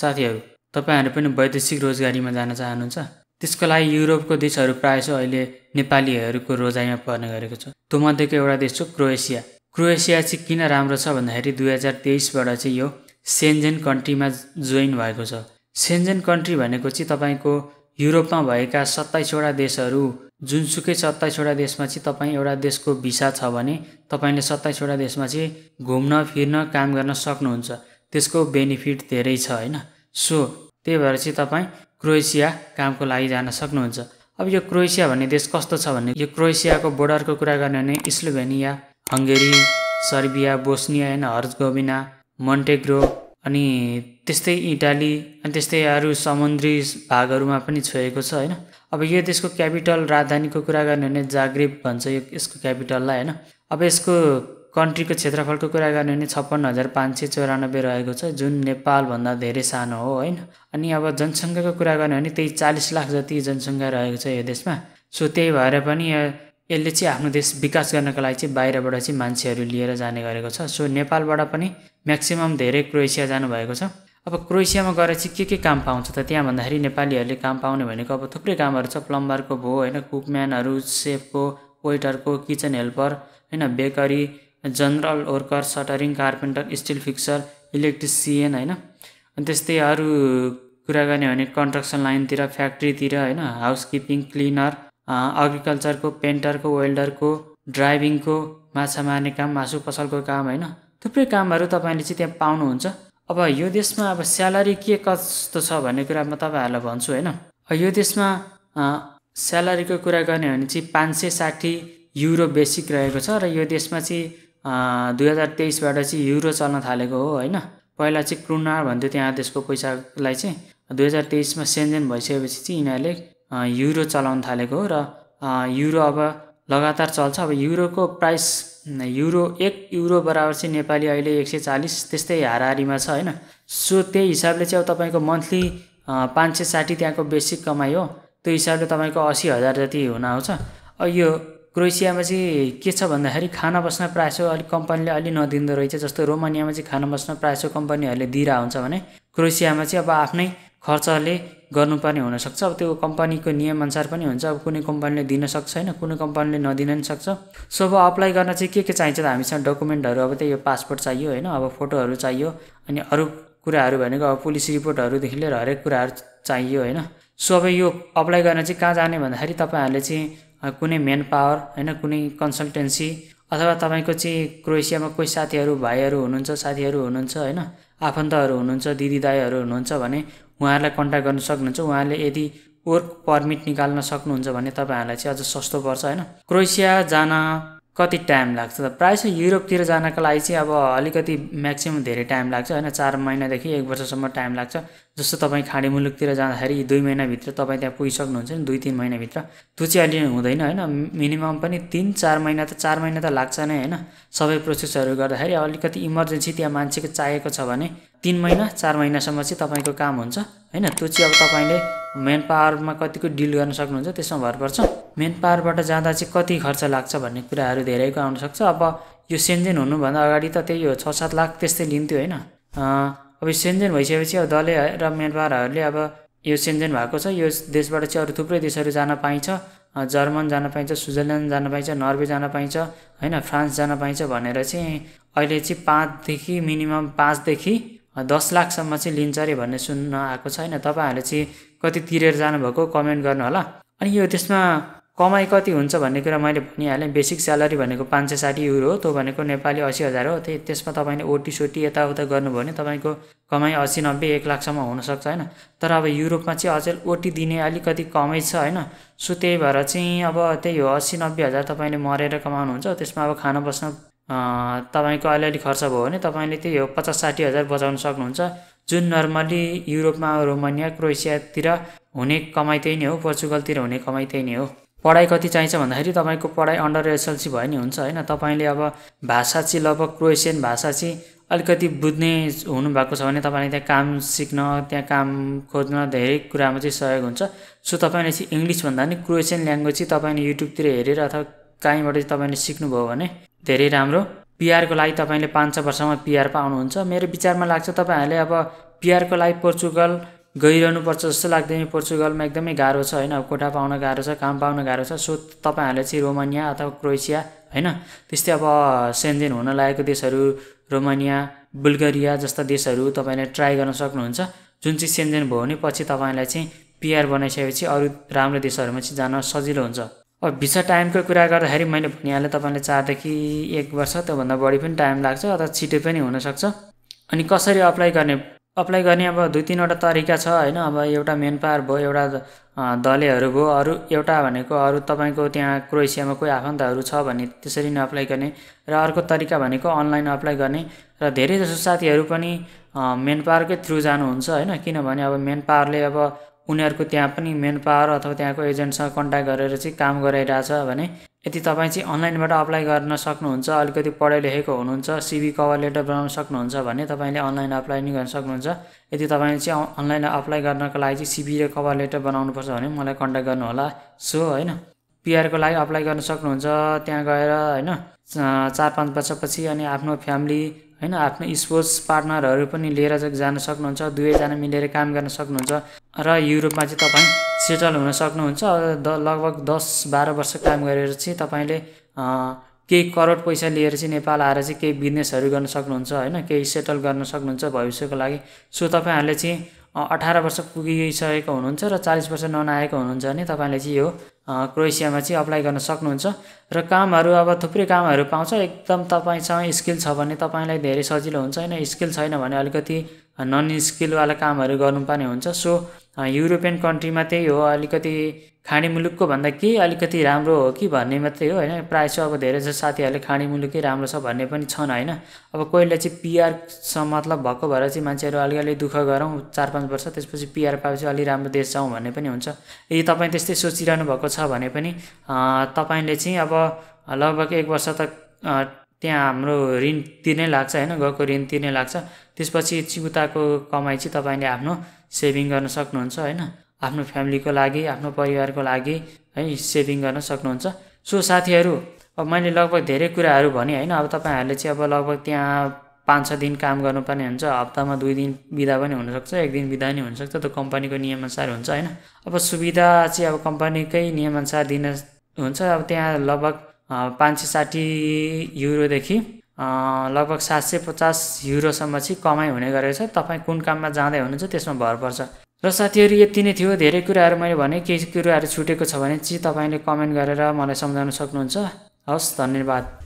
साथीहरू तपाईँहरू पनि वैदेशिक रोजगारीमा जान चाहनुहुन्छ त्यसको लागि युरोपको देशहरू प्रायः अहिले नेपालीहरूको रोजाइमा पर्ने गरेको छ त्योमध्येको एउटा देश हो क्रोएसिया क्रोएसिया चाहिँ किन राम्रो छ भन्दाखेरि दुई हजार तेइसबाट चाहिँ यो सेन्जेन कन्ट्रीमा जोइन भएको छ सेन्जेन कन्ट्री भनेको चाहिँ तपाईँको युरोपमा भएका सत्ताइसवटा देशहरू जुनसुकै सत्ताइसवटा देशमा चाहिँ तपाईँ एउटा देशको भिसा छ भने तपाईँले सत्ताइसवटा देशमा चाहिँ घुम्न फिर्न काम गर्न सक्नुहुन्छ त्यसको बेनिफिट धेरै छ होइन सो त्यही भएर चाहिँ तपाईँ क्रोएसिया कामको लागि जान सक्नुहुन्छ अब यो क्रोएसिया भन्ने देश कस्तो छ भने यो क्रोएसियाको बोर्डरको कुरा गर्ने भने स्लोभेनिया हङ्गेरी सर्बिया बोस्निया होइन हर्जगोबिना मन्टेग्रो अनि त्यस्तै इटाली अनि त्यस्तै अरू समुद्री भागहरूमा पनि छोएको छ होइन अब यो देशको क्यापिटल राजधानीको कुरा गर्ने भने जाग्रिब भन्छ यो यसको क्यापिटललाई होइन अब यसको कन्ट्रीको क्षेत्रफलको कुरा गर्ने भने छप्पन्न हजार पाँच सय चौरानब्बे रहेको छ जुन नेपालभन्दा धेरै सानो हो होइन अनि अब जनसङ्ख्याको कुरा गर्ने भने त्यही चालिस लाख जति जनसङ्ख्या रहेको छ यो देशमा सो त्यही भएर पनि यसले चाहिँ आफ्नो देश विकास गर्नको लागि चाहिँ बाहिरबाट चाहिँ मान्छेहरू लिएर जाने गरेको छ सो नेपालबाट पनि म्याक्सिमम् धेरै क्रोएसिया जानुभएको छ अब क्रोएसियामा गएर चाहिँ के के काम पाउँछ त त्यहाँ भन्दाखेरि नेपालीहरूले काम पाउने भनेको अब थुप्रै कामहरू छ प्लम्बरको भयो होइन कुकम्यानहरू सेफको वेटरको किचन हेल्पर होइन bakery general worker shuttering carpenter steel fixer electrician होइन अनि त्यस्तै अरू कुरा गर्ने भने कन्स्ट्रक्सन लाइनतिर फ्याक्ट्रीतिर होइन हाउसकिपिङ क्लिनर एग्रिकल्चरको पेन्टरको वेल्डरको ड्राइभिङको माछा मार्ने काम मासु पसलको काम होइन थुप्रै कामहरू तपाईँले चाहिँ त्यहाँ पाउनुहुन्छ अब यो देशमा अब स्यालेरी के कस्तो छ भन्ने कुरा म तपाईँहरूलाई भन्छु होइन यो देशमा स्यालेरीको कुरा गर्ने हो भने चाहिँ पाँच सय साठी युरो बेसिक रहेको छ र यो देशमा चाहिँ दुई हजार तेइसबाट चाहिँ युरो चल्न थालेको हो होइन पहिला चाहिँ क्रुनार भन्थ्यो त्यहाँ त्यसको पैसालाई चाहिँ दुई हजार तेइसमा सेन्जेन भइसकेपछि चाहिँ यिनीहरूले युरो चलाउन थालेको हो र युरो अब लगातार चल्छ अब युरोको प्राइस युरो एक युरो बराबर चाहिँ नेपाली अहिले एक सय चालिस त्यस्तै हाराहारीमा छ होइन सो त्यही हिसाबले चाहिँ अब तपाईँको मन्थली पाँच सय साठी त्यहाँको बेसिक कमाइ हो त्यो हिसाबले तपाईँको असी हजार जति हुन आउँछ यो क्रोएसियामा चाहिँ के छ भन्दाखेरि खाना बस्न प्रायसो अलिक कम्पनीले अलि नदिँदो रहेछ जस्तो रोमानियामा चाहिँ खाना बस्न प्रायसो कम्पनीहरूले दिइरहेको हुन्छ भने क्रोएसियामा चाहिँ अब आफ्नै खर्चले गर्नुपर्ने हुनसक्छ अब त्यो कम्पनीको नियमअनुसार पनि हुन्छ अब कुनै कम्पनीले दिन सक्छ होइन कुनै कम्पनीले नदिन पनि सक्छ सो अब अप्लाई गर्न चाहिँ के के चाहिन्छ त हामीसँग डकुमेन्टहरू अब त्यही यो पासपोर्ट चाहियो होइन अब फोटोहरू चाहियो अनि अरू कुराहरू भनेको अब पुलिस रिपोर्टहरूदेखि लिएर हरेक कुराहरू चाहियो होइन सो अब यो अप्लाई गर्न चाहिँ कहाँ जाने भन्दाखेरि तपाईँहरूले चाहिँ कुनै म्यान पावर होइन कुनै कन्सल्टेन्सी अथवा तपाईँको चाहिँ क्रोएसियामा कोही साथीहरू भाइहरू हुनुहुन्छ साथीहरू हुनुहुन्छ होइन आफन्तहरू हुनुहुन्छ दिदी दिदीदाईहरू हुनुहुन्छ भने उहाँहरूलाई कन्ट्याक्ट गर्न सक्नुहुन्छ उहाँहरूले यदि वर्क पर्मिट निकाल्न सक्नुहुन्छ भने तपाईँहरूलाई चाहिँ अझ सस्तो पर्छ होइन क्रोएसिया जान कति टाइम लाग्छ त प्रायः चाहिँ युरोपतिर जानको लागि चाहिँ अब अलिकति म्याक्सिमम् धेरै टाइम लाग्छ होइन चार महिनादेखि एक वर्षसम्म टाइम लाग्छ जस्तो तपाईँ खाडी मुलुकतिर जाँदाखेरि दुई महिनाभित्र तपाईँ त्यहाँ पुगिसक्नुहुन्छ नि दुई तिन महिनाभित्र त्यो चाहिँ अहिले हुँदैन होइन मिनिमम पनि तिन चार महिना त चार महिना त लाग्छ नै होइन सबै प्रोसेसहरू गर्दाखेरि अलिकति इमर्जेन्सी त्यहाँ मान्छेको चाहिएको छ भने तिन महिना चार महिनासम्म चाहिँ तपाईँको काम हुन्छ होइन त्यो चाहिँ अब तपाईँले मेन पावरमा कतिको डिल गर्न सक्नुहुन्छ त्यसमा भर पर्छ मेन पावरबाट जाँदा चाहिँ कति खर्च लाग्छ भन्ने कुराहरू धेरैको आउनसक्छ अब यो सेन्जेन हुनुभन्दा अगाडि त त्यही हो छ सात लाख त्यस्तै लिन्थ्यो होइन अब यो सेन्जेन भइसकेपछि अब दलै र मेन पावरहरूले अब यो सेन्जेन भएको छ यो देशबाट चाहिँ अरू थुप्रै देशहरू जान पाइन्छ जर्मन जान पाइन्छ स्विजरल्यान्ड जान पाइन्छ नर्वे जान पाइन्छ होइन फ्रान्स जान पाइन्छ भनेर चाहिँ अहिले चाहिँ पाँचदेखि मिनिमम पाँचदेखि दस लाखसम्म चाहिँ लिन्छ अरे भन्ने सुन्न आएको छैन तपाईँहरूले चाहिँ कति तिरेर जानुभएको कमेन्ट गर्नु होला अनि यो त्यसमा कमाइ कति हुन्छ भन्ने कुरा मैले भनिहालेँ बेसिक स्यालेरी भनेको पाँच सय साठी युरो हो त्यो भनेको नेपाली असी हजार हो त्यही त्यसमा तपाईँले ओटी सोटी यताउता गर्नुभयो भने तपाईँको कमाइ असी नब्बे एक लाखसम्म हुनसक्छ होइन तर अब युरोपमा चाहिँ अझै ओटी दिने अलिकति कमै छ होइन सो त्यही भएर चाहिँ अब त्यही हो असी नब्बे हजार तपाईँले मरेर कमाउनुहुन्छ त्यसमा अब खाना बस्न तपाईँको अलिअलि खर्च भयो भने तपाईँले त्यही हो पचास साठी हजार बचाउन सक्नुहुन्छ जुन नर्मली युरोपमा रोमानिया क्रोएसियातिर हुने कमाइ त्यही नै हो पोर्चुगलतिर हुने कमाइ त्यही नै हो पढाइ कति चाहिन्छ भन्दाखेरि तपाईँको पढाइ अन्डर एसएलसी भयो नि हुन्छ होइन तपाईँले अब भाषा चाहिँ लगभग क्रोएसियन भाषा चाहिँ अलिकति बुझ्ने हुनुभएको छ भने तपाईँले त्यहाँ काम सिक्न त्यहाँ काम खोज्न धेरै कुरामा चाहिँ सहयोग हुन्छ सो तपाईँले चाहिँ इङ्ग्लिसभन्दा भन्दा पनि क्रोएसियन ल्याङ्ग्वेज चाहिँ तपाईँले युट्युबतिर हेरेर अथवा कहीँबाट चाहिँ तपाईँले सिक्नुभयो भने धेरै राम्रो पिआरको लागि तपाईँले पाँच छ वर्षमा पिआर पाउनुहुन्छ मेरो विचारमा लाग्छ तपाईँहरूले अब पिआरको लागि पोर्चुगल गइरहनुपर्छ जस्तो लाग्दैन पोर्चुगलमा एकदमै गाह्रो छ होइन कोठा पाउन गाह्रो छ काम पाउन गाह्रो छ सो तपाईँहरूले चाहिँ रोमानिया अथवा क्रोएसिया होइन त्यस्तै अब सेन्जेन हुन लागेको देशहरू रोमानिया बुल्गेरिया जस्ता देशहरू तपाईँले ट्राई गर्न सक्नुहुन्छ जुन चाहिँ सेन्जेन भयो भने पछि तपाईँलाई चाहिँ पिआर बनाइसकेपछि अरू राम्रो देशहरूमा चाहिँ जान सजिलो हुन्छ अब भिसा टाइमको कुरा गर्दाखेरि मैले भनिहालेँ तपाईँले चारदेखि एक वर्ष त्योभन्दा बढी पनि टाइम लाग्छ अथवा छिटो पनि हुनसक्छ अनि कसरी अप्लाई गर्ने अप्लाई गर्ने अब दुई तिनवटा तरिका छ होइन अब एउटा मेन पावर भयो एउटा दलेहरू भयो अरू एउटा भनेको अरू तपाईँको त्यहाँ क्रोएसियामा कोही आफन्तहरू छ भने त्यसरी नै अप्लाई गर्ने र अर्को तरिका भनेको अनलाइन अप्लाई गर्ने र धेरै जसो साथीहरू पनि मेन पावरकै थ्रु जानुहुन्छ होइन किनभने अब मेन पावरले अब उनीहरूको त्यहाँ पनि मेन पावर अथवा त्यहाँको एजेन्टसँग कन्ट्याक्ट गरेर चाहिँ काम गराइरहेछ भने यदि तपाईँ चाहिँ अनलाइनबाट अप्लाई गर्न सक्नुहुन्छ अलिकति पढाइ लेखेको हुनुहुन्छ सिभी कभर लेटर बनाउन सक्नुहुन्छ भने तपाईँले अनलाइन अप्लाई नै गर्न सक्नुहुन्छ यदि तपाईँले चाहिँ अनलाइन अप्लाई गर्नको लागि चाहिँ सिभी र कभर लेटर बनाउनुपर्छ भने मलाई कन्ट्याक्ट गर्नुहोला सो होइन पिआरको लागि अप्लाई गर्न सक्नुहुन्छ त्यहाँ गएर होइन चार पाँच वर्षपछि अनि आफ्नो फ्यामिली होइन आफ्नो स्पोर्ट्स पार्टनरहरू पनि लिएर जान सक्नुहुन्छ दुवैजना मिलेर काम गर्न सक्नुहुन्छ र युरोपमा चाहिँ तपाईँ सेटल हुन सक्नुहुन्छ द लगभग दस बाह्र वर्ष काम गरेर चाहिँ तपाईँले केही करोड पैसा लिएर चाहिँ नेपाल आएर चाहिँ केही बिजनेसहरू गर्न सक्नुहुन्छ होइन केही सेटल गर्न सक्नुहुन्छ भविष्यको लागि सो तपाईँहरूले चाहिँ अठार वर्ष पुगिसकेको हुनुहुन्छ र चालिस वर्ष ननआएको हुनुहुन्छ भने तपाईँले चाहिँ यो क्रोएसियामा चाहिँ अप्लाई गर्न सक्नुहुन्छ र कामहरू अब थुप्रै कामहरू पाउँछ एकदम तपाईँसँग स्किल छ भने तपाईँलाई धेरै सजिलो हुन्छ होइन स्किल छैन भने अलिकति नन स्किलवाला कामहरू गर्नुपर्ने हुन्छ सो युरोपियन कन्ट्रीमा त्यही हो अलिकति खाँडी मुलुकको भन्दा केही अलिकति राम्रो हो कि भन्ने मात्रै हो होइन प्रायः चाहिँ अब धेरै जस्तो साथीहरूले खाँडी मुलुकै राम्रो छ भन्ने पनि छन् होइन अब कोहीले चाहिँ पिआरसँग मतलब भएको भएर चाहिँ मान्छेहरू अलिअलि दुःख गरौँ चार पाँच वर्ष त्यसपछि पिआर पाएपछि अलि राम्रो देश जाउँ भन्ने पनि हुन्छ यदि तपाईँ त्यस्तै सोचिरहनु भएको छ भने पनि तपाईँले चाहिँ अब लगभग एक वर्ष त त्यहाँ हाम्रो ऋण तिर्नै लाग्छ होइन गएको ऋण तिर्नै लाग्छ त्यसपछि चिउताको कमाइ चाहिँ तपाईँले आफ्नो सेभिङ गर्न सक्नुहुन्छ होइन आफ्नो फ्यामिलीको लागि आफ्नो परिवारको लागि है सेभिङ गर्न सक्नुहुन्छ सो साथीहरू अब मैले लगभग धेरै कुराहरू भने होइन अब तपाईँहरूले चाहिँ अब लगभग त्यहाँ पाँच छ दिन काम गर्नुपर्ने हुन्छ हप्तामा दुई दिन बिदा पनि हुनसक्छ एक दिन बिदा पनि हुनसक्छ त्यो कम्पनीको नियमअनुसार हुन्छ होइन अब सुविधा चाहिँ अब कम्पनीकै नियमअनुसार दिन हुन्छ अब त्यहाँ लगभग पाँच सय साठी युरोदेखि लगभग सात सय पचास युरोसम्म चाहिँ कमाइ हुने गरेको छ तपाईँ कुन काममा जाँदै हुनुहुन्छ त्यसमा भर पर्छ र साथीहरू यति नै थियो धेरै कुराहरू मैले भने केही कुराहरू छुटेको छ भने चाहिँ तपाईँले कमेन्ट गरेर मलाई सम्झाउन सक्नुहुन्छ हवस् धन्यवाद